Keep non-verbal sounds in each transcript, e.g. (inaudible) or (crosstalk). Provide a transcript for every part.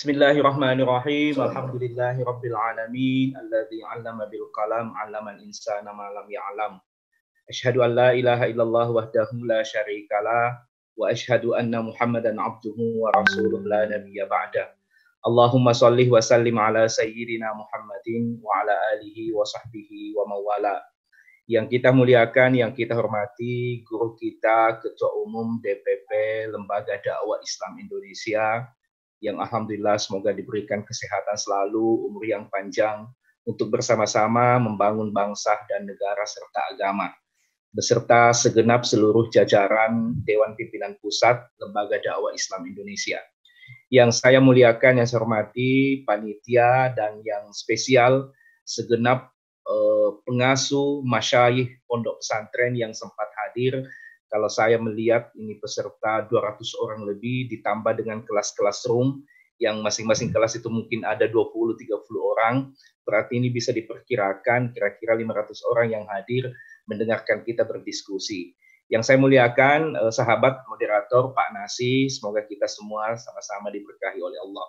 Bismillahirrahmanirrahim. Alhamdulillahi rabbil alamin 'allama bil qalam 'allamal insana ma lam ya'lam. Asyhadu an la ilaha illallah wahdahu la syarikalah wa asyhadu anna Muhammadan 'abduhu wa rasuluh la nabiyya ba'da. Allahumma shalli wa sallim ala sayyidina Muhammadin wa ala alihi wa sahbihi wa mawala. Yang kita muliakan, yang kita hormati, guru kita, Ketua Umum DPP Lembaga Dakwah Islam Indonesia, yang alhamdulillah semoga diberikan kesehatan selalu, umur yang panjang untuk bersama-sama membangun bangsa dan negara serta agama beserta segenap seluruh jajaran Dewan Pimpinan Pusat Lembaga Dakwah Islam Indonesia. Yang saya muliakan, yang saya hormati, panitia, dan yang spesial, segenap eh, pengasuh, masyayikh, pondok pesantren yang sempat hadir, kalau saya melihat ini peserta 200 orang lebih ditambah dengan kelas-kelas room yang masing-masing hmm. kelas itu mungkin ada 20-30 orang, berarti ini bisa diperkirakan kira-kira 500 orang yang hadir mendengarkan kita berdiskusi. Yang saya muliakan eh, sahabat moderator Pak Nasi, semoga kita semua sama-sama diberkahi oleh Allah.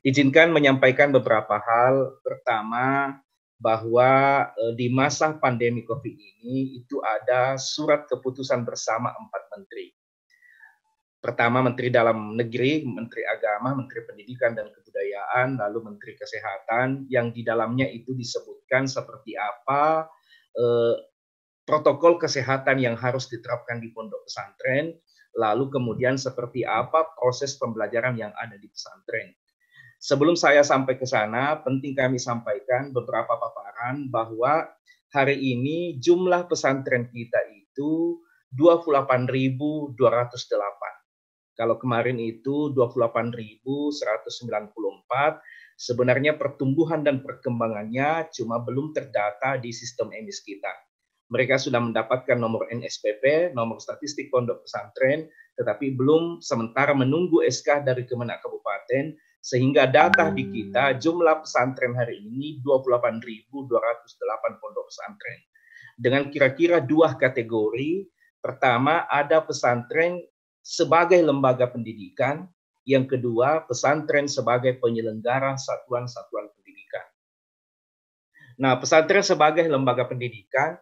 Izinkan menyampaikan beberapa hal. Pertama, bahwa eh, di masa pandemi COVID ini itu ada surat keputusan bersama empat menteri. Pertama Menteri Dalam Negeri, Menteri Agama, Menteri Pendidikan dan Kebudayaan, lalu Menteri Kesehatan yang di dalamnya itu disebutkan seperti apa eh, protokol kesehatan yang harus diterapkan di pondok pesantren, lalu kemudian seperti apa proses pembelajaran yang ada di pesantren. Sebelum saya sampai ke sana, penting kami sampaikan beberapa paparan bahwa hari ini jumlah pesantren kita itu 28.208. Kalau kemarin itu 28.194, sebenarnya pertumbuhan dan perkembangannya cuma belum terdata di sistem EMIS kita. Mereka sudah mendapatkan nomor NSPP, nomor statistik pondok pesantren, tetapi belum sementara menunggu SK dari Kemenak Kabupaten sehingga data di hmm. kita jumlah pesantren hari ini 28.208 pondok pesantren. Dengan kira-kira dua kategori. Pertama ada pesantren sebagai lembaga pendidikan, yang kedua pesantren sebagai penyelenggara satuan-satuan pendidikan. Nah, pesantren sebagai lembaga pendidikan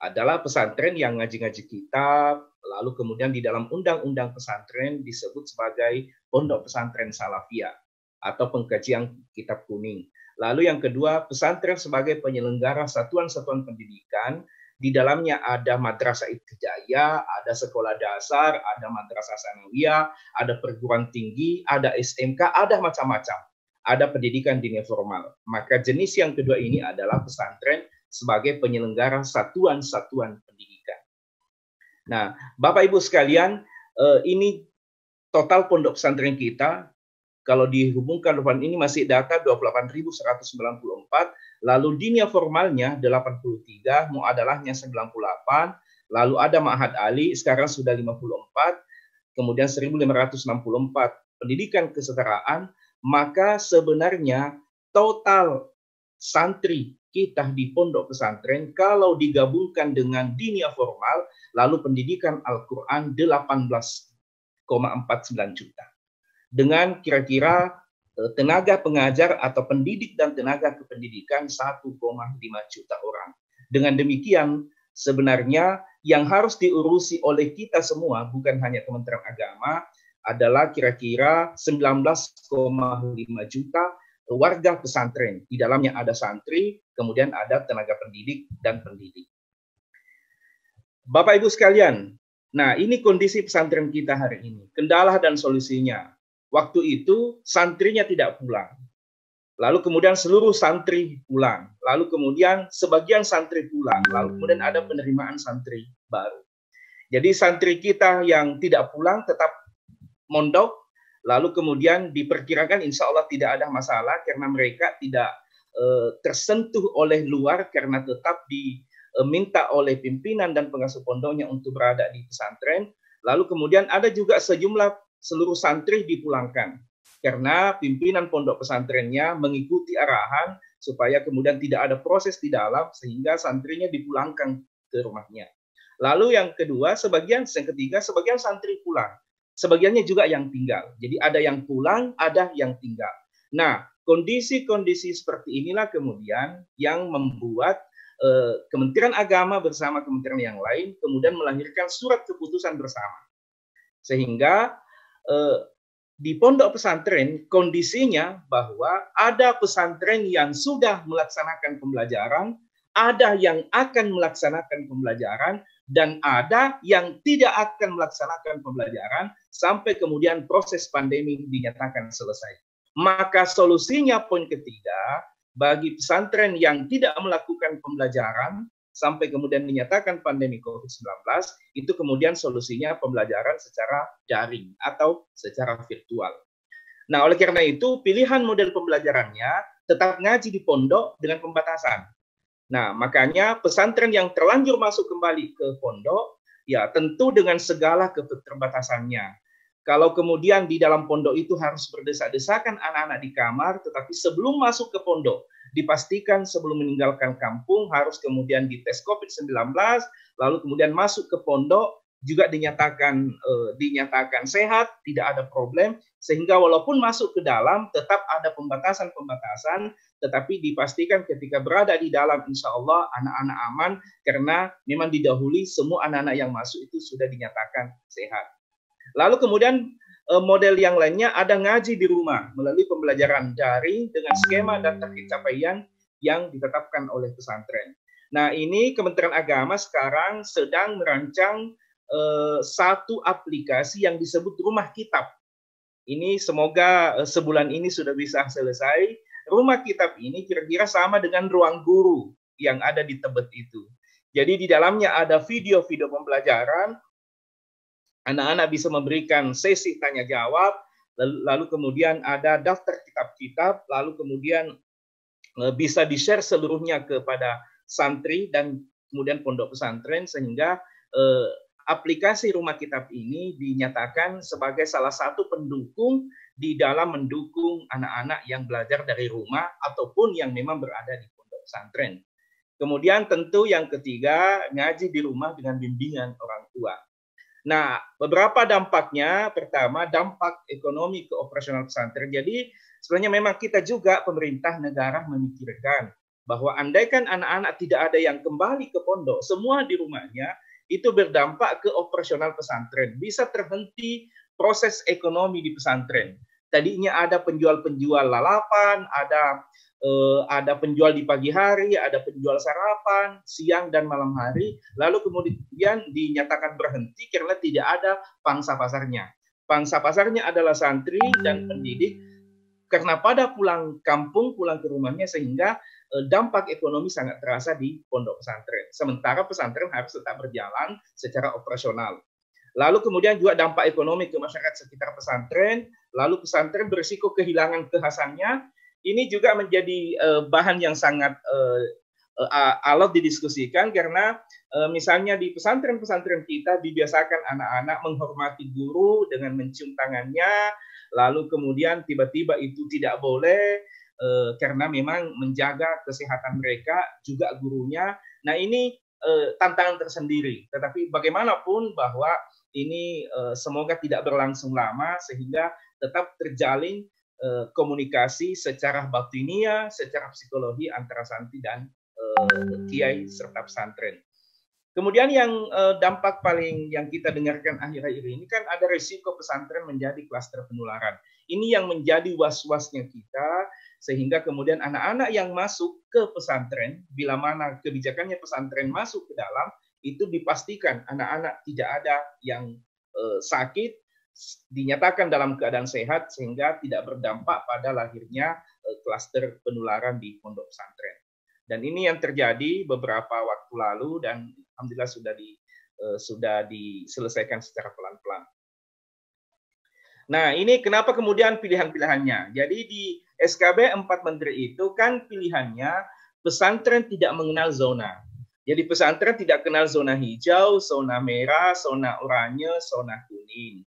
adalah pesantren yang ngaji-ngaji kitab, lalu kemudian di dalam undang-undang pesantren disebut sebagai pondok pesantren salafiyah atau pengkajian kitab kuning. Lalu yang kedua, pesantren sebagai penyelenggara satuan-satuan pendidikan, di dalamnya ada madrasah ibtidaiyah, ada sekolah dasar, ada madrasah sanawiyah, ada perguruan tinggi, ada SMK, ada macam-macam. Ada pendidikan dini formal. Maka jenis yang kedua ini adalah pesantren sebagai penyelenggara satuan-satuan pendidikan. Nah, Bapak Ibu sekalian, eh, ini total pondok pesantren kita kalau dihubungkan depan ini masih data 28.194, lalu dinia formalnya 83, mau adalahnya 98, lalu ada Ma'had Ali, sekarang sudah 54, kemudian 1564 pendidikan kesetaraan, maka sebenarnya total santri kita di pondok pesantren kalau digabungkan dengan dinia formal lalu pendidikan Al-Qur'an 18,49 juta dengan kira-kira eh, tenaga pengajar atau pendidik dan tenaga kependidikan 1,5 juta orang. Dengan demikian, sebenarnya yang harus diurusi oleh kita semua, bukan hanya Kementerian Agama, adalah kira-kira 19,5 juta warga pesantren. Di dalamnya ada santri, kemudian ada tenaga pendidik dan pendidik. Bapak Ibu sekalian, nah ini kondisi pesantren kita hari ini. Kendala dan solusinya Waktu itu santrinya tidak pulang. Lalu kemudian seluruh santri pulang. Lalu kemudian sebagian santri pulang. Lalu kemudian ada hmm. penerimaan santri baru. Jadi santri kita yang tidak pulang tetap mondok. Lalu kemudian diperkirakan insya Allah tidak ada masalah karena mereka tidak e, tersentuh oleh luar karena tetap diminta eh, oleh pimpinan dan pengasuh pondoknya untuk berada di pesantren. Lalu kemudian ada juga sejumlah seluruh santri dipulangkan karena pimpinan pondok pesantrennya mengikuti arahan supaya kemudian tidak ada proses di dalam sehingga santrinya dipulangkan ke rumahnya. Lalu yang kedua, sebagian yang ketiga, sebagian santri pulang, sebagiannya juga yang tinggal. Jadi ada yang pulang, ada yang tinggal. Nah, kondisi-kondisi seperti inilah kemudian yang membuat eh, Kementerian Agama bersama kementerian yang lain kemudian melahirkan surat keputusan bersama. Sehingga eh, di pondok pesantren kondisinya bahwa ada pesantren yang sudah melaksanakan pembelajaran, ada yang akan melaksanakan pembelajaran, dan ada yang tidak akan melaksanakan pembelajaran sampai kemudian proses pandemi dinyatakan selesai. Maka solusinya poin ketiga, bagi pesantren yang tidak melakukan pembelajaran, sampai kemudian dinyatakan pandemi COVID-19, itu kemudian solusinya pembelajaran secara daring atau secara virtual. Nah, oleh karena itu, pilihan model pembelajarannya tetap ngaji di pondok dengan pembatasan. Nah, makanya pesantren yang terlanjur masuk kembali ke pondok, ya tentu dengan segala keterbatasannya. Kalau kemudian di dalam pondok itu harus berdesak-desakan anak-anak di kamar, tetapi sebelum masuk ke pondok, dipastikan sebelum meninggalkan kampung harus kemudian dites COVID-19, lalu kemudian masuk ke pondok, juga dinyatakan eh, dinyatakan sehat, tidak ada problem sehingga walaupun masuk ke dalam tetap ada pembatasan-pembatasan tetapi dipastikan ketika berada di dalam insya Allah anak-anak aman karena memang didahului semua anak-anak yang masuk itu sudah dinyatakan sehat. Lalu kemudian eh, model yang lainnya ada ngaji di rumah melalui pembelajaran daring dengan skema dan target capaian yang ditetapkan oleh pesantren. Nah, ini Kementerian Agama sekarang sedang merancang eh, satu aplikasi yang disebut Rumah Kitab. Ini semoga eh, sebulan ini sudah bisa selesai. Rumah Kitab ini kira-kira sama dengan ruang guru yang ada di Tebet itu. Jadi di dalamnya ada video-video pembelajaran, Anak-anak bisa memberikan sesi tanya jawab, lalu, kemudian ada daftar kitab-kitab, lalu kemudian eh, bisa di-share seluruhnya kepada santri dan kemudian pondok pesantren sehingga eh, aplikasi rumah kitab ini dinyatakan sebagai salah satu pendukung di dalam mendukung anak-anak yang belajar dari rumah ataupun yang memang berada di pondok pesantren. Kemudian tentu yang ketiga, ngaji di rumah dengan bimbingan orang tua. Nah, beberapa dampaknya, pertama dampak ekonomi ke operasional pesantren. Jadi sebenarnya memang kita juga pemerintah negara memikirkan bahwa andaikan anak-anak tidak ada yang kembali ke pondok, semua di rumahnya, itu berdampak ke operasional pesantren. Bisa terhenti proses ekonomi di pesantren. Tadinya ada penjual-penjual lalapan, ada Eh, ada penjual di pagi hari, ada penjual sarapan, siang dan malam hari, lalu kemudian dinyatakan berhenti karena tidak ada pangsa pasarnya. Pangsa pasarnya adalah santri dan pendidik karena pada pulang kampung, pulang ke rumahnya sehingga eh, dampak ekonomi sangat terasa di pondok pesantren. Sementara pesantren harus tetap berjalan secara operasional. Lalu kemudian juga dampak ekonomi ke masyarakat sekitar pesantren, lalu pesantren berisiko kehilangan kehasannya ini juga menjadi uh, bahan yang sangat uh, uh, alot didiskusikan karena uh, misalnya di pesantren-pesantren kita dibiasakan anak-anak menghormati guru dengan mencium tangannya, lalu kemudian tiba-tiba itu tidak boleh uh, karena memang menjaga kesehatan mereka juga gurunya. Nah ini uh, tantangan tersendiri. Tetapi bagaimanapun bahwa ini uh, semoga tidak berlangsung lama sehingga tetap terjalin Eh, komunikasi secara batinia, secara psikologi antara santri dan eh, kiai serta pesantren. Kemudian yang eh, dampak paling yang kita dengarkan akhir-akhir ini kan ada risiko pesantren menjadi klaster penularan. Ini yang menjadi was-wasnya kita sehingga kemudian anak-anak yang masuk ke pesantren bila mana kebijakannya pesantren masuk ke dalam itu dipastikan anak-anak tidak ada yang sakit dinyatakan dalam keadaan sehat sehingga tidak berdampak pada lahirnya e, klaster penularan di pondok pesantren. Dan ini yang terjadi beberapa waktu lalu dan alhamdulillah sudah di e, sudah diselesaikan secara pelan-pelan. Nah, ini kenapa kemudian pilihan-pilihannya? Jadi di SKB 4 menteri itu kan pilihannya pesantren tidak mengenal zona. Jadi pesantren tidak kenal zona hijau, zona merah, zona oranye, zona kuning.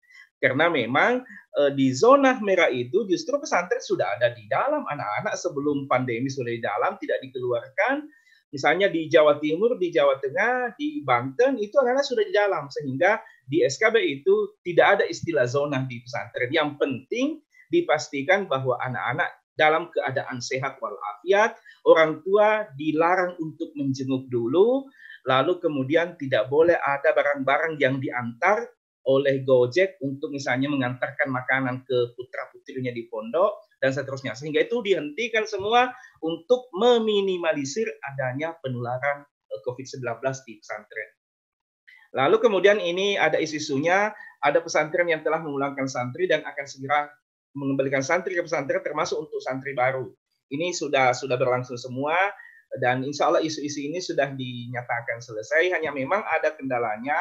Karena memang eh, di zona merah itu justru pesantren sudah ada di dalam anak-anak sebelum pandemi sudah di dalam, tidak dikeluarkan. Misalnya di Jawa Timur, di Jawa Tengah, di Banten itu anak-anak sudah di dalam sehingga di SKB itu tidak ada istilah zona di pesantren. Yang penting dipastikan bahwa anak-anak dalam keadaan sehat walafiat, orang tua dilarang untuk menjenguk dulu, lalu kemudian tidak boleh ada barang-barang yang diantar oleh Gojek untuk misalnya mengantarkan makanan ke putra putrinya di pondok dan seterusnya sehingga itu dihentikan semua untuk meminimalisir adanya penularan eh, COVID-19 di pesantren. Lalu kemudian ini ada isu-isunya, ada pesantren yang telah mengulangkan santri dan akan segera mengembalikan santri ke pesantren termasuk untuk santri baru. Ini sudah sudah berlangsung semua dan insya Allah isu-isu ini sudah dinyatakan selesai. Hanya memang ada kendalanya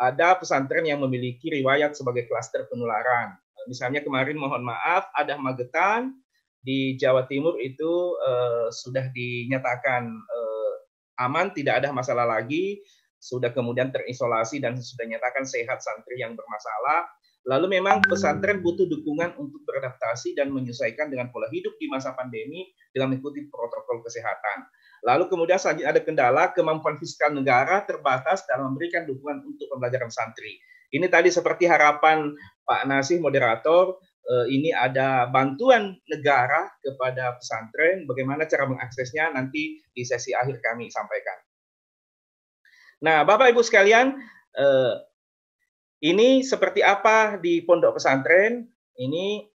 ada pesantren yang memiliki riwayat sebagai klaster penularan. Misalnya kemarin mohon maaf ada Magetan di Jawa Timur itu eh, sudah dinyatakan eh, aman, tidak ada masalah lagi, sudah kemudian terisolasi dan sudah nyatakan sehat santri yang bermasalah. Lalu memang pesantren butuh dukungan untuk beradaptasi dan menyesuaikan dengan pola hidup di masa pandemi dengan mengikuti protokol kesehatan. Lalu kemudian selanjutnya ada kendala kemampuan fiskal negara terbatas dalam memberikan dukungan untuk pembelajaran santri. Ini tadi seperti harapan Pak Nasih moderator, eh, ini ada bantuan negara kepada pesantren, bagaimana cara mengaksesnya nanti di sesi akhir kami sampaikan. Nah, Bapak Ibu sekalian, eh, ini seperti apa di pondok pesantren? Ini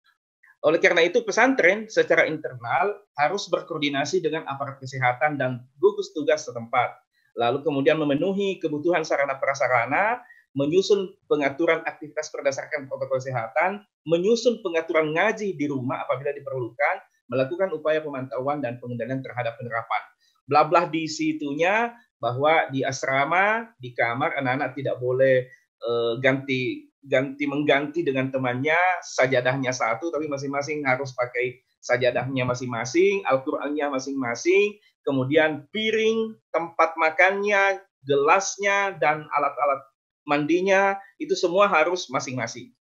oleh karena itu pesantren secara internal harus berkoordinasi dengan aparat kesehatan dan gugus tugas setempat. Lalu kemudian memenuhi kebutuhan sarana prasarana, menyusun pengaturan aktivitas berdasarkan protokol kesehatan, menyusun pengaturan ngaji di rumah apabila diperlukan, melakukan upaya pemantauan dan pengendalian terhadap penerapan. Blablah di situnya bahwa di asrama, di kamar anak-anak tidak boleh eh, ganti ganti mengganti dengan temannya, sajadahnya satu, tapi masing-masing harus pakai sajadahnya masing-masing, Al-Qur'annya masing-masing, kemudian piring, tempat makannya, gelasnya dan alat-alat mandinya itu semua harus masing-masing.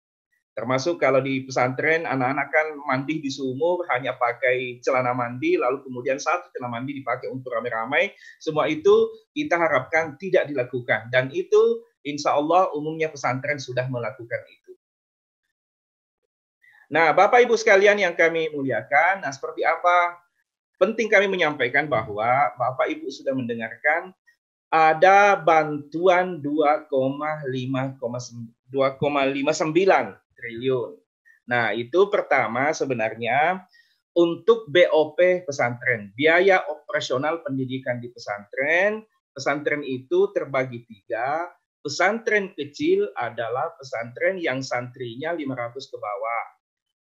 Termasuk kalau di pesantren anak-anak kan mandi di sumur hanya pakai celana mandi lalu kemudian satu celana mandi dipakai untuk ramai-ramai. Semua itu kita harapkan tidak dilakukan dan itu Insya Allah umumnya pesantren sudah melakukan itu. Nah, Bapak Ibu sekalian yang kami muliakan, nah seperti apa penting kami menyampaikan bahwa Bapak Ibu sudah mendengarkan ada bantuan 2,59 triliun. Nah, itu pertama sebenarnya untuk BOP pesantren, biaya operasional pendidikan di pesantren. Pesantren itu terbagi tiga, Pesantren kecil adalah pesantren yang santrinya 500 ke bawah.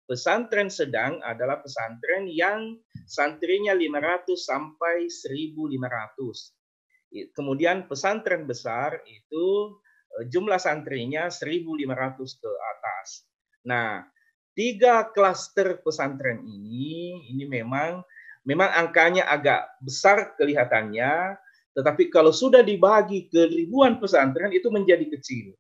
Pesantren sedang adalah pesantren yang santrinya 500 sampai 1500. Kemudian pesantren besar itu eh, jumlah santrinya 1500 ke atas. Nah, tiga klaster pesantren ini ini memang memang angkanya agak besar kelihatannya tetapi kalau sudah dibagi ke ribuan pesantren itu menjadi kecil.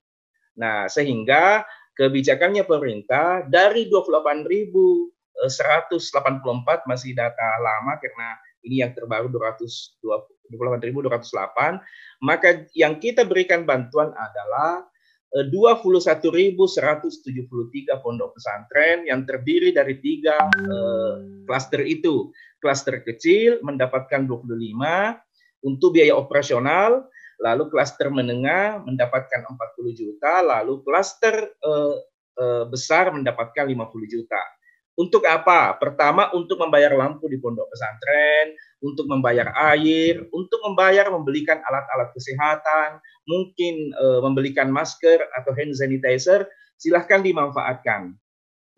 Nah, sehingga kebijakannya pemerintah dari 28.184 eh, masih data lama karena ini yang terbaru 28.208, maka yang kita berikan bantuan adalah 21.173 eh, pondok pesantren yang terdiri dari tiga eh, klaster itu. Klaster kecil mendapatkan 25, untuk biaya operasional, lalu klaster menengah mendapatkan 40 juta, lalu klaster eh, eh, besar mendapatkan 50 juta. Untuk apa? Pertama untuk membayar lampu di pondok pesantren, untuk membayar air, untuk membayar membelikan alat-alat kesehatan, mungkin eh, membelikan masker atau hand sanitizer, silahkan dimanfaatkan.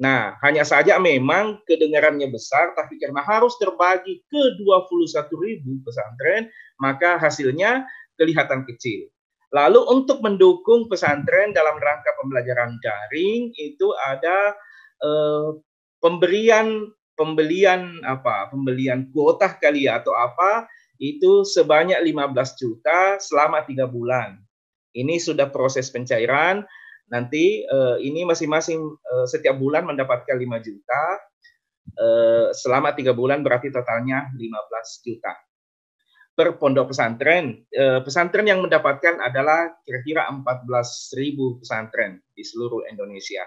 Nah, hanya saja memang kedengarannya besar, tapi karena harus terbagi ke ribu pesantren, maka hasilnya kelihatan kecil. Lalu untuk mendukung pesantren dalam rangka pembelajaran daring itu ada eh, pemberian pembelian apa pembelian kuota kali ya atau apa itu sebanyak 15 juta selama tiga bulan. Ini sudah proses pencairan Nanti uh, ini masing-masing uh, setiap bulan mendapatkan 5 juta. Uh, selama tiga bulan berarti totalnya 15 juta per pondok pesantren. Uh, pesantren yang mendapatkan adalah kira-kira 14.000 pesantren di seluruh Indonesia.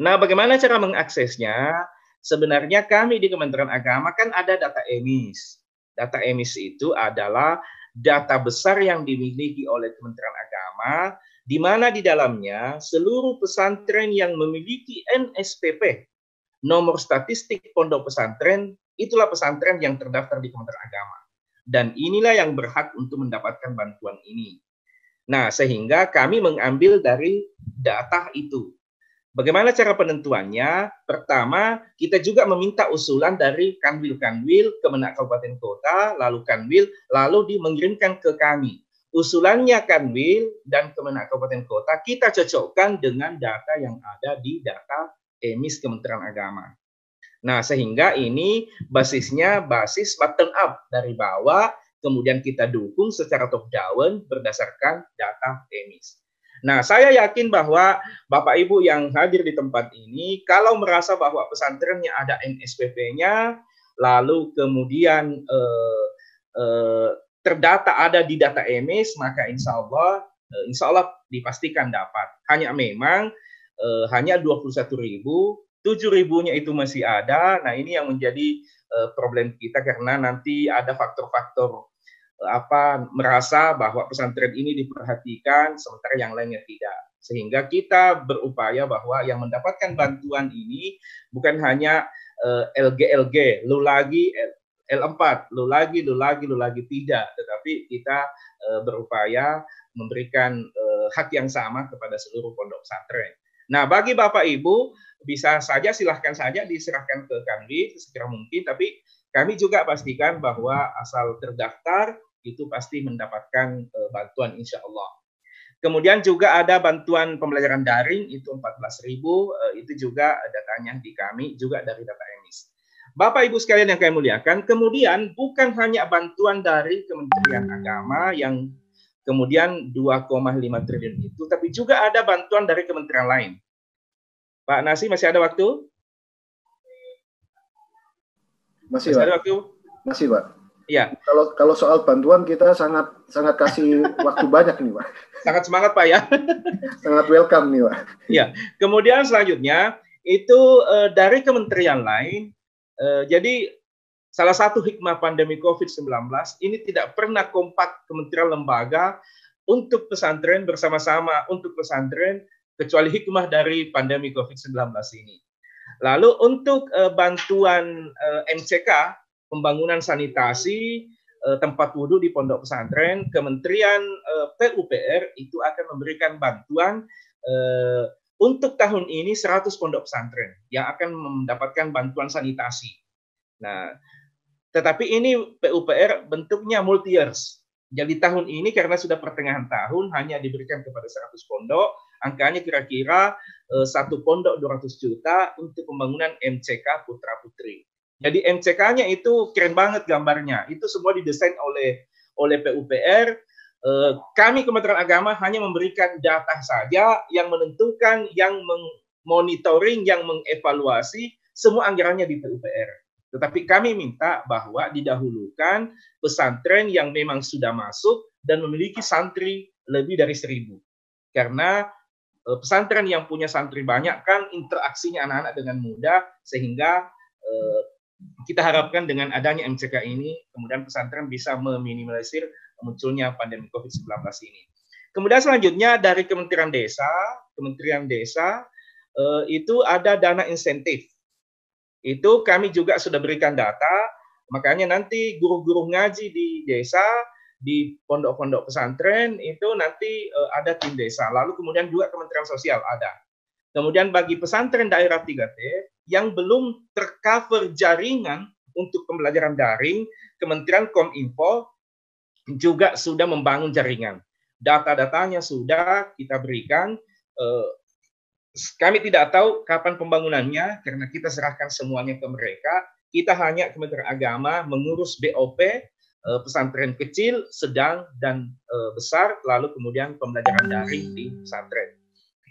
Nah, bagaimana cara mengaksesnya? Sebenarnya kami di Kementerian Agama kan ada data emis. Data emis itu adalah data besar yang dimiliki oleh Kementerian Agama di mana di dalamnya seluruh pesantren yang memiliki NSPP, nomor statistik pondok pesantren, itulah pesantren yang terdaftar di Kementerian Agama. Dan inilah yang berhak untuk mendapatkan bantuan ini. Nah, sehingga kami mengambil dari data itu. Bagaimana cara penentuannya? Pertama, kita juga meminta usulan dari kanwil-kanwil, kemenak kabupaten kota, lalu kanwil, lalu dimengirimkan ke kami usulannya Kanwil dan Kemenak Kabupaten Kota kita cocokkan dengan data yang ada di data EMIS Kementerian Agama. Nah, sehingga ini basisnya basis bottom up dari bawah, kemudian kita dukung secara top down berdasarkan data EMIS. Nah, saya yakin bahwa Bapak Ibu yang hadir di tempat ini, kalau merasa bahwa pesantrennya ada NSPP-nya, lalu kemudian eh, eh, terdata ada di data EMIS, maka insya Allah, eh, insya Allah dipastikan dapat. Hanya memang uh, hanya 21 ribu, 7 ribunya itu masih ada. Nah ini yang menjadi uh, problem kita karena nanti ada faktor-faktor apa merasa bahwa pesantren ini diperhatikan sementara yang lainnya tidak sehingga kita berupaya bahwa yang mendapatkan bantuan ini bukan hanya LG-LG, lu lagi L4, lu lagi, lu lagi, lu lagi tidak, tetapi kita e, berupaya memberikan e, hak yang sama kepada seluruh pondok pesantren. Nah, bagi Bapak Ibu bisa saja silahkan saja diserahkan ke kami segera mungkin, tapi kami juga pastikan bahwa asal terdaftar itu pasti mendapatkan e, bantuan insya Allah. Kemudian juga ada bantuan pembelajaran daring itu 14.000 itu juga datanya di kami juga dari data emis. Bapak Ibu sekalian yang kami muliakan, kemudian bukan hanya bantuan dari Kementerian Agama yang kemudian 2,5 triliun itu, tapi juga ada bantuan dari kementerian lain. Pak Nasi masih ada waktu? Masih, masih ada waktu? Masih, Pak. Iya. Kalau kalau soal bantuan kita sangat sangat kasih (laughs) waktu banyak nih, Pak. Sangat semangat, Pak ya. sangat welcome nih, Pak. Iya. Kemudian selanjutnya itu e, dari kementerian lain Eh, jadi salah satu hikmah pandemi COVID-19 ini tidak pernah kompak kementerian lembaga untuk pesantren bersama-sama untuk pesantren kecuali hikmah dari pandemi COVID-19 ini. Lalu untuk eh, bantuan eh, MCK pembangunan sanitasi tempat wudhu di pondok pesantren, Kementerian uh, PUPR itu akan memberikan bantuan untuk tahun ini 100 pondok pesantren yang akan mendapatkan bantuan sanitasi. Nah, tetapi ini PUPR bentuknya multi years. Jadi tahun ini karena sudah pertengahan tahun hanya diberikan kepada 100 pondok, angkanya kira-kira eh, satu pondok 200 juta untuk pembangunan MCK putra putri. Jadi MCK-nya itu keren banget gambarnya. Itu semua didesain oleh oleh PUPR Eh, kami Kementerian Agama hanya memberikan data saja yang menentukan, yang monitoring, yang mengevaluasi semua anggarannya di PUPR. Tetapi kami minta bahwa didahulukan pesantren yang memang sudah masuk dan memiliki santri lebih dari seribu. Karena eh, pesantren yang punya santri banyak kan interaksinya anak-anak dengan muda sehingga eh, kita harapkan dengan adanya MCK ini kemudian pesantren bisa meminimalisir munculnya pandemi COVID-19 ini. Kemudian selanjutnya dari Kementerian Desa, Kementerian Desa eh, itu ada dana insentif. Itu kami juga sudah berikan data, makanya nanti guru-guru ngaji di desa, di pondok-pondok pesantren itu nanti eh, ada tim desa. Lalu kemudian juga Kementerian Sosial ada. Kemudian bagi pesantren daerah 3T yang belum tercover jaringan untuk pembelajaran daring, Kementerian Kominfo juga sudah membangun jaringan. Data-datanya sudah kita berikan. Eh, kami tidak tahu kapan pembangunannya karena kita serahkan semuanya ke mereka. Kita hanya Kementerian Agama mengurus BOP eh, pesantren kecil, sedang dan eh, besar, lalu kemudian pembelajaran daring di pesantren.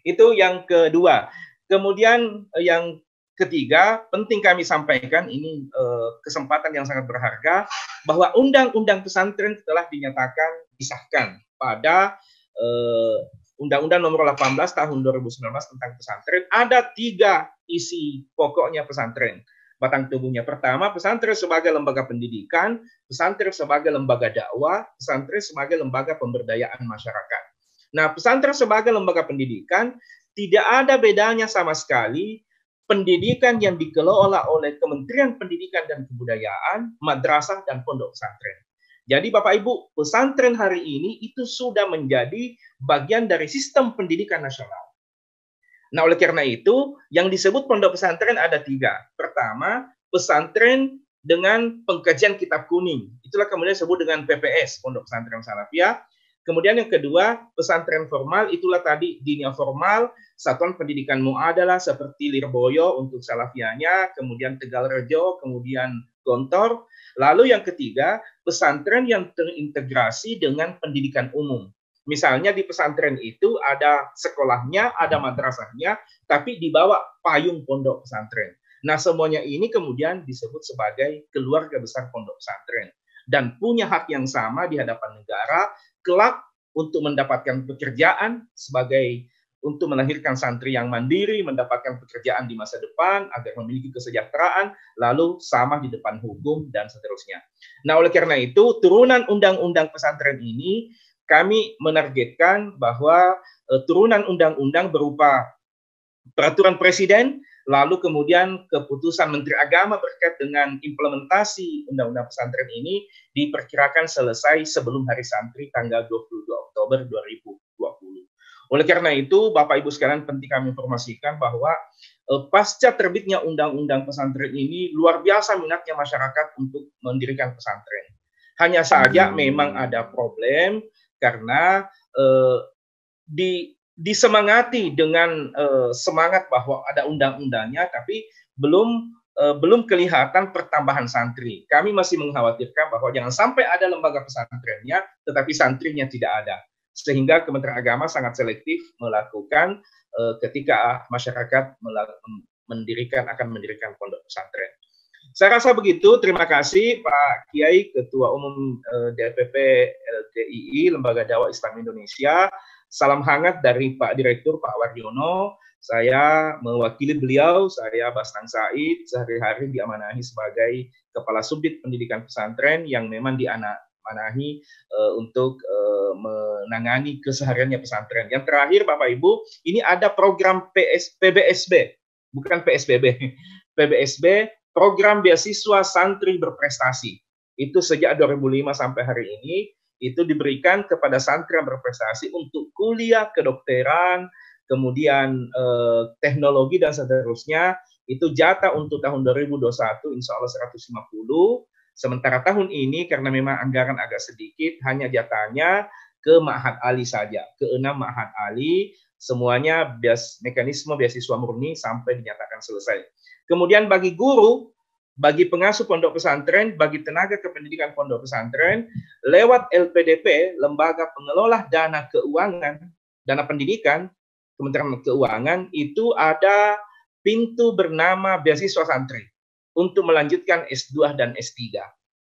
Itu yang kedua. Kemudian yang Ketiga, penting kami sampaikan ini eh, kesempatan yang sangat berharga bahwa undang-undang pesantren telah dinyatakan disahkan pada eh, Undang-Undang Nomor 18 Tahun 2019 tentang pesantren. Ada tiga isi pokoknya pesantren. Batang tubuhnya pertama, pesantren sebagai lembaga pendidikan, pesantren sebagai lembaga dakwah, pesantren sebagai lembaga pemberdayaan masyarakat. Nah, pesantren sebagai lembaga pendidikan tidak ada bedanya sama sekali pendidikan yang dikelola oleh Kementerian Pendidikan dan Kebudayaan, madrasah dan pondok pesantren. Jadi Bapak Ibu, pesantren hari ini itu sudah menjadi bagian dari sistem pendidikan nasional. Nah, oleh karena itu, yang disebut pondok pesantren ada tiga. Pertama, pesantren dengan pengkajian kitab kuning. Itulah kemudian disebut dengan PPS, Pondok Pesantren Salafiyah. Kemudian yang kedua, pesantren formal itulah tadi dinia formal, satuan pendidikanmu adalah seperti Lirboyo untuk Salafianya, kemudian Tegal Rejo, kemudian Gontor. Lalu yang ketiga, pesantren yang terintegrasi dengan pendidikan umum. Misalnya di pesantren itu ada sekolahnya, ada madrasahnya, tapi dibawa payung pondok pesantren. Nah, semuanya ini kemudian disebut sebagai keluarga besar pondok pesantren dan punya hak yang sama di hadapan negara kelak untuk mendapatkan pekerjaan sebagai untuk melahirkan santri yang mandiri, mendapatkan pekerjaan di masa depan agar memiliki kesejahteraan, lalu sama di depan hukum dan seterusnya. Nah, oleh karena itu, turunan undang-undang pesantren ini kami menargetkan bahwa eh, turunan undang-undang berupa peraturan presiden Lalu kemudian keputusan Menteri Agama berkait dengan implementasi Undang-Undang Pesantren ini diperkirakan selesai sebelum Hari Santri tanggal 22 Oktober 2020. Oleh karena itu, Bapak Ibu sekalian penting kami informasikan bahwa eh, pasca terbitnya Undang-Undang Pesantren ini luar biasa minatnya masyarakat untuk mendirikan pesantren. Hanya saja hmm. memang ada problem karena eh, di disemangati dengan uh, semangat bahwa ada undang-undangnya, tapi belum uh, belum kelihatan pertambahan santri. Kami masih mengkhawatirkan bahwa jangan sampai ada lembaga pesantrennya, tetapi santrinya tidak ada, sehingga Kementerian Agama sangat selektif melakukan uh, ketika masyarakat mendirikan akan mendirikan pondok pesantren. Saya rasa begitu. Terima kasih Pak Kiai Ketua Umum DPP LTII Lembaga Dakwah Islam Indonesia. Salam hangat dari Pak Direktur Pak Warjono. Saya mewakili beliau, saya Bastang Said, sehari-hari diamanahi sebagai Kepala Subdit Pendidikan Pesantren yang memang diamanahi uh, untuk uh, menangani kesehariannya pesantren. Yang terakhir Bapak Ibu, ini ada program PS, PBSB, bukan PSBB, PBSB, (laughs) Program Beasiswa Santri Berprestasi. Itu sejak 2005 sampai hari ini, itu diberikan kepada santri yang berprestasi untuk kuliah kedokteran, kemudian eh, teknologi dan seterusnya itu jatah untuk tahun 2021 insya Allah 150 sementara tahun ini karena memang anggaran agak sedikit hanya jatahnya ke mahat Ali saja ke enam mahat Ali semuanya bias, mekanisme beasiswa murni sampai dinyatakan selesai kemudian bagi guru bagi pengasuh pondok pesantren, bagi tenaga kependidikan pondok pesantren, lewat LPDP, Lembaga Pengelola Dana Keuangan, Dana Pendidikan, Kementerian Keuangan, itu ada pintu bernama beasiswa santri untuk melanjutkan S2 dan S3.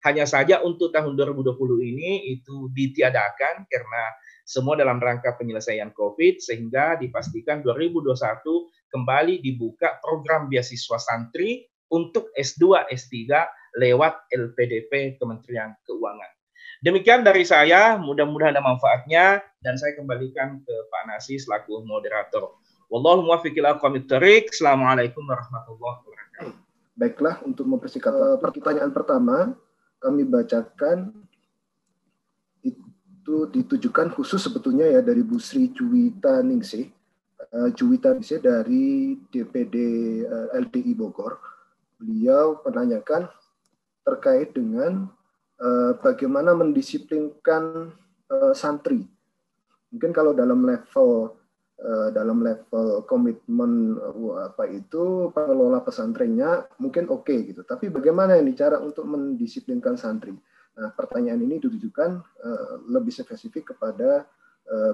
Hanya saja untuk tahun 2020 ini itu ditiadakan karena semua dalam rangka penyelesaian COVID sehingga dipastikan 2021 kembali dibuka program beasiswa santri untuk S2, S3 lewat LPDP Kementerian Keuangan. Demikian dari saya, mudah-mudahan ada manfaatnya dan saya kembalikan ke Pak Nasi selaku moderator. Wallahu muwaffiq ila Assalamualaikum warahmatullahi wabarakatuh. Baiklah, untuk mempersingkat eh, pertanyaan pertama kami bacakan itu ditujukan khusus sebetulnya ya dari Bu Sri Cuita Ningsih. Cuita eh, Ningsih dari DPD eh, LDI Bogor beliau menanyakan terkait dengan uh, bagaimana mendisiplinkan uh, santri. Mungkin kalau dalam level uh, dalam level komitmen apa itu pengelola pesantrennya mungkin oke okay, gitu. Tapi bagaimana ini cara untuk mendisiplinkan santri? Nah, pertanyaan ini ditujukan lebih spesifik kepada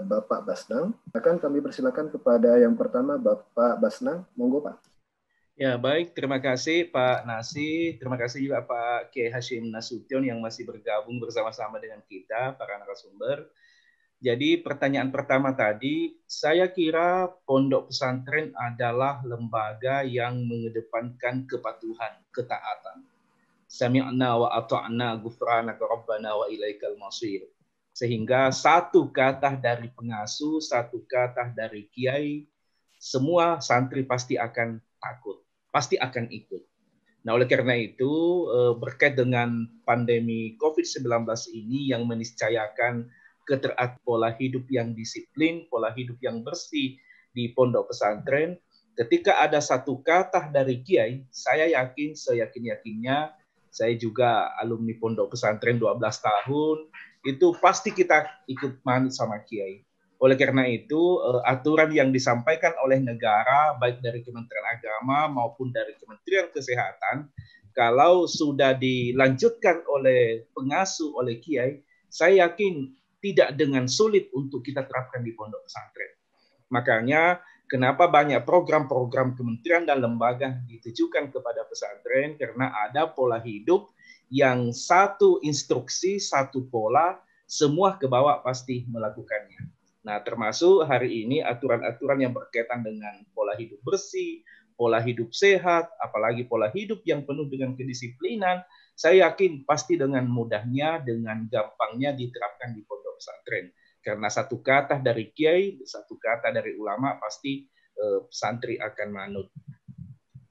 Bapak Basnang. Akan kami persilakan kepada yang pertama Bapak Basnang. Monggo Pak. Ya, baik. Terima kasih Pak Nasi. Terima kasih juga Pak K Hashim Nasution yang masih bergabung bersama-sama dengan kita, para narasumber. Jadi pertanyaan pertama tadi, saya kira pondok pesantren adalah lembaga yang mengedepankan kepatuhan, ketaatan. Sami'na wa ato'na gufrana rabbana wa ilaikal masir. Sehingga satu kata dari pengasuh, satu kata dari kiai, semua santri pasti akan takut pasti akan ikut. Nah, oleh karena itu, eh, berkait dengan pandemi COVID-19 ini yang meniscayakan keterat pola hidup yang disiplin, pola hidup yang bersih di pondok pesantren, ketika ada satu kata dari Kiai, saya yakin, seyakin-yakinnya, saya juga alumni pondok pesantren 12 tahun, itu pasti kita ikut manut sama Kiai. Oleh karena itu, eh, aturan yang disampaikan oleh negara, baik dari Kementerian Agama maupun dari Kementerian Kesehatan, kalau sudah dilanjutkan oleh pengasuh, oleh kiai, saya yakin tidak dengan sulit untuk kita terapkan di pondok pesantren. Makanya, kenapa banyak program-program kementerian dan lembaga ditujukan kepada pesantren? Karena ada pola hidup yang satu instruksi, satu pola, semua kebawa pasti melakukannya. Nah, termasuk hari ini aturan-aturan yang berkaitan dengan pola hidup bersih, pola hidup sehat, apalagi pola hidup yang penuh dengan kedisiplinan, saya yakin pasti dengan mudahnya, dengan gampangnya diterapkan di pondok pesantren. Karena satu kata dari kiai, satu kata dari ulama, pasti eh, santri akan manut.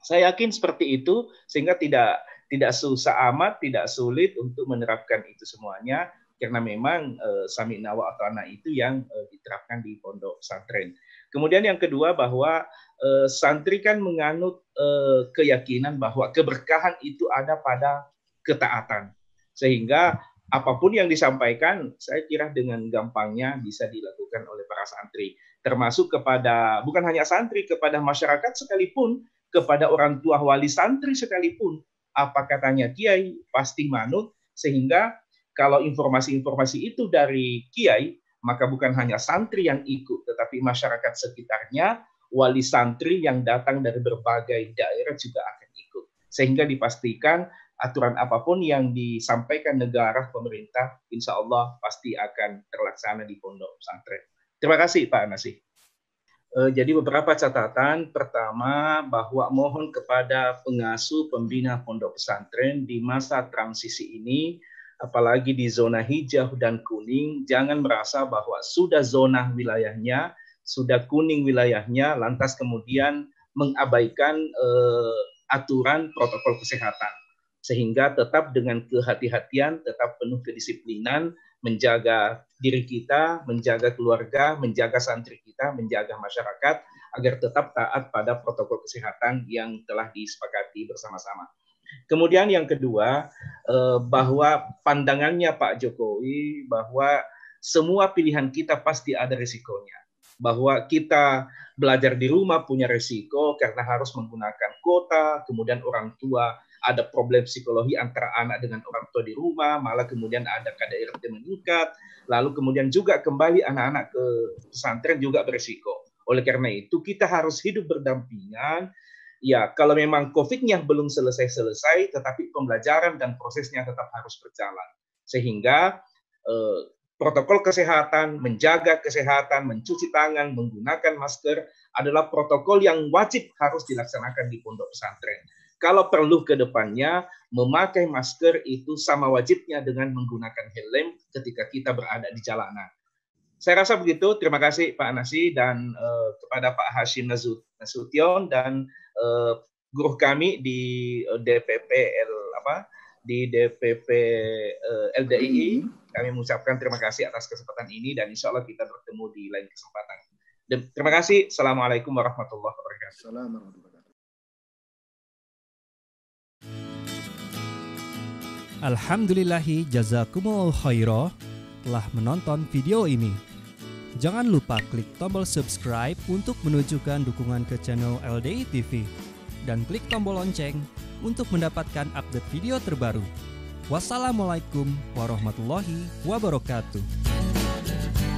Saya yakin seperti itu, sehingga tidak tidak susah amat, tidak sulit untuk menerapkan itu semuanya karena memang uh, nawa atau anak itu yang uh, diterapkan di pondok pesantren. Kemudian yang kedua bahwa uh, santri kan menganut uh, keyakinan bahwa keberkahan itu ada pada ketaatan. Sehingga apapun yang disampaikan saya kira dengan gampangnya bisa dilakukan oleh para santri termasuk kepada bukan hanya santri kepada masyarakat sekalipun kepada orang tua wali santri sekalipun apa katanya kiai pasti manut sehingga kalau informasi-informasi itu dari kiai, maka bukan hanya santri yang ikut, tetapi masyarakat sekitarnya, wali santri yang datang dari berbagai daerah juga akan ikut. Sehingga dipastikan aturan apapun yang disampaikan negara, pemerintah, insya Allah pasti akan terlaksana di pondok pesantren. Terima kasih Pak Nasih. Eh, jadi beberapa catatan. Pertama, bahwa mohon kepada pengasuh pembina pondok pesantren di masa transisi ini apalagi di zona hijau dan kuning, jangan merasa bahwa sudah zona wilayahnya, sudah kuning wilayahnya, lantas kemudian mengabaikan eh, aturan protokol kesehatan. Sehingga tetap dengan kehati-hatian, tetap penuh kedisiplinan, menjaga diri kita, menjaga keluarga, menjaga santri kita, menjaga masyarakat, agar tetap taat pada protokol kesehatan yang telah disepakati bersama-sama. Kemudian yang kedua eh, bahwa pandangannya Pak Jokowi bahwa semua pilihan kita pasti ada resikonya. Bahwa kita belajar di rumah punya resiko karena harus menggunakan kota kemudian orang tua ada problem psikologi antara anak dengan orang tua di rumah, malah kemudian ada KDRT meningkat, lalu kemudian juga kembali anak-anak ke pesantren juga berisiko. Oleh karena itu, kita harus hidup berdampingan ya kalau memang COVID-nya belum selesai-selesai, tetapi pembelajaran dan prosesnya tetap harus berjalan. Sehingga eh, protokol kesehatan, menjaga kesehatan, mencuci tangan, menggunakan masker adalah protokol yang wajib harus dilaksanakan di pondok pesantren. Kalau perlu ke depannya, memakai masker itu sama wajibnya dengan menggunakan helm ketika kita berada di jalanan. Saya rasa begitu. Terima kasih Pak Anasi dan uh, kepada Pak Hashim Nasution dan uh, guru kami di eh, DPP L, apa di DPP uh, LDII. Hmm. Kami mengucapkan terima kasih atas kesempatan ini dan insya Allah kita bertemu di lain kesempatan. Dan terima kasih. Assalamualaikum warahmatullahi wabarakatuh. Assalamualaikum warahmatullahi wabarakatuh. Alhamdulillahi jazakumul khairah telah menonton video ini. Jangan lupa klik tombol subscribe untuk menunjukkan dukungan ke channel LDI TV dan klik tombol lonceng untuk mendapatkan update video terbaru. Wassalamualaikum warahmatullahi wabarakatuh.